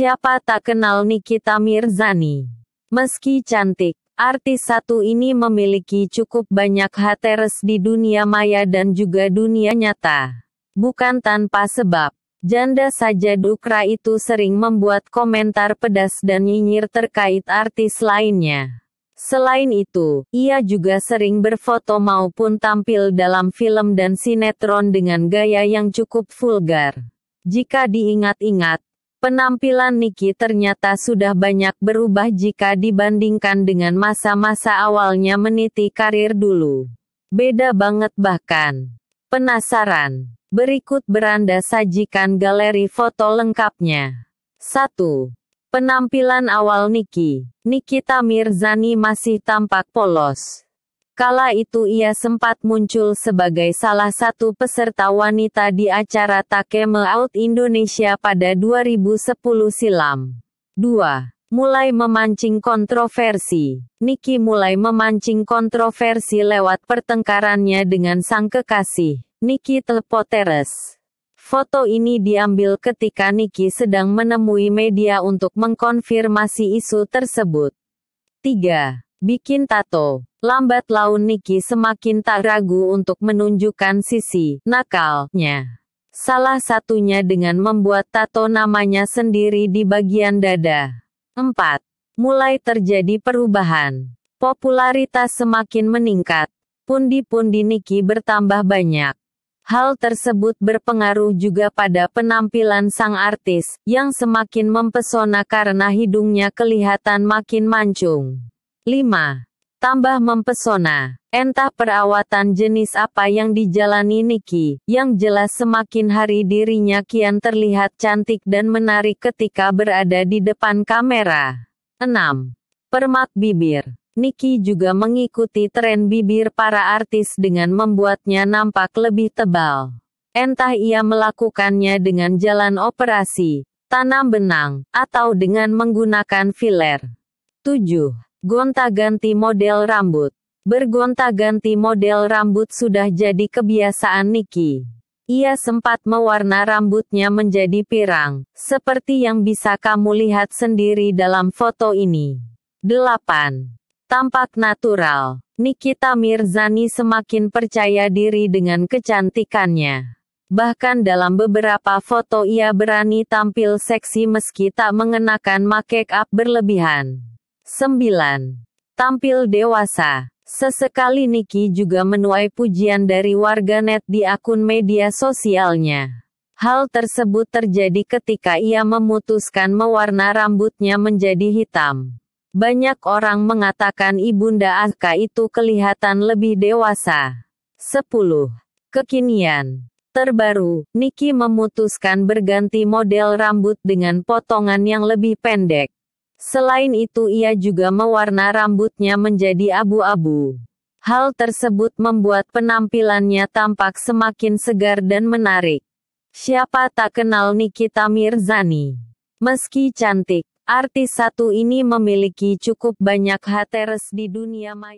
Siapa tak kenal Nikita Mirzani? Meski cantik, artis satu ini memiliki cukup banyak haters di dunia maya dan juga dunia nyata. Bukan tanpa sebab, janda saja Dukra itu sering membuat komentar pedas dan nyinyir terkait artis lainnya. Selain itu, ia juga sering berfoto maupun tampil dalam film dan sinetron dengan gaya yang cukup vulgar. Jika diingat-ingat, Penampilan Niki ternyata sudah banyak berubah jika dibandingkan dengan masa-masa awalnya meniti karir dulu. Beda banget bahkan. Penasaran? Berikut beranda sajikan galeri foto lengkapnya. 1. Penampilan awal Niki. Nikita Mirzani masih tampak polos. Kala itu ia sempat muncul sebagai salah satu peserta wanita di acara Takeme Out Indonesia pada 2010 silam. 2 mulai memancing kontroversi. Niki mulai memancing kontroversi lewat pertengkarannya dengan sang kekasih, Niki Telpoteres. Foto ini diambil ketika Niki sedang menemui media untuk mengkonfirmasi isu tersebut. 3. Bikin tato. Lambat laun Niki semakin tak ragu untuk menunjukkan sisi nakalnya. Salah satunya dengan membuat tato namanya sendiri di bagian dada. 4. Mulai terjadi perubahan. Popularitas semakin meningkat. Pundi-pundi Niki bertambah banyak. Hal tersebut berpengaruh juga pada penampilan sang artis, yang semakin mempesona karena hidungnya kelihatan makin mancung. 5. Tambah mempesona. Entah perawatan jenis apa yang dijalani Niki, yang jelas semakin hari dirinya kian terlihat cantik dan menarik ketika berada di depan kamera. 6. Permak bibir. Niki juga mengikuti tren bibir para artis dengan membuatnya nampak lebih tebal. Entah ia melakukannya dengan jalan operasi, tanam benang, atau dengan menggunakan filler. 7. Gonta-ganti model rambut. Bergonta-ganti model rambut sudah jadi kebiasaan Niki. Ia sempat mewarna rambutnya menjadi pirang, seperti yang bisa kamu lihat sendiri dalam foto ini. 8. Tampak natural. Nikita Mirzani semakin percaya diri dengan kecantikannya. Bahkan dalam beberapa foto ia berani tampil seksi meski tak mengenakan make up berlebihan. 9. Tampil dewasa. Sesekali Niki juga menuai pujian dari warganet di akun media sosialnya. Hal tersebut terjadi ketika ia memutuskan mewarna rambutnya menjadi hitam. Banyak orang mengatakan Ibunda Aska itu kelihatan lebih dewasa. 10. Kekinian. Terbaru, Niki memutuskan berganti model rambut dengan potongan yang lebih pendek. Selain itu ia juga mewarna rambutnya menjadi abu-abu. Hal tersebut membuat penampilannya tampak semakin segar dan menarik. Siapa tak kenal Nikita Mirzani? Meski cantik, artis satu ini memiliki cukup banyak haters di dunia maya.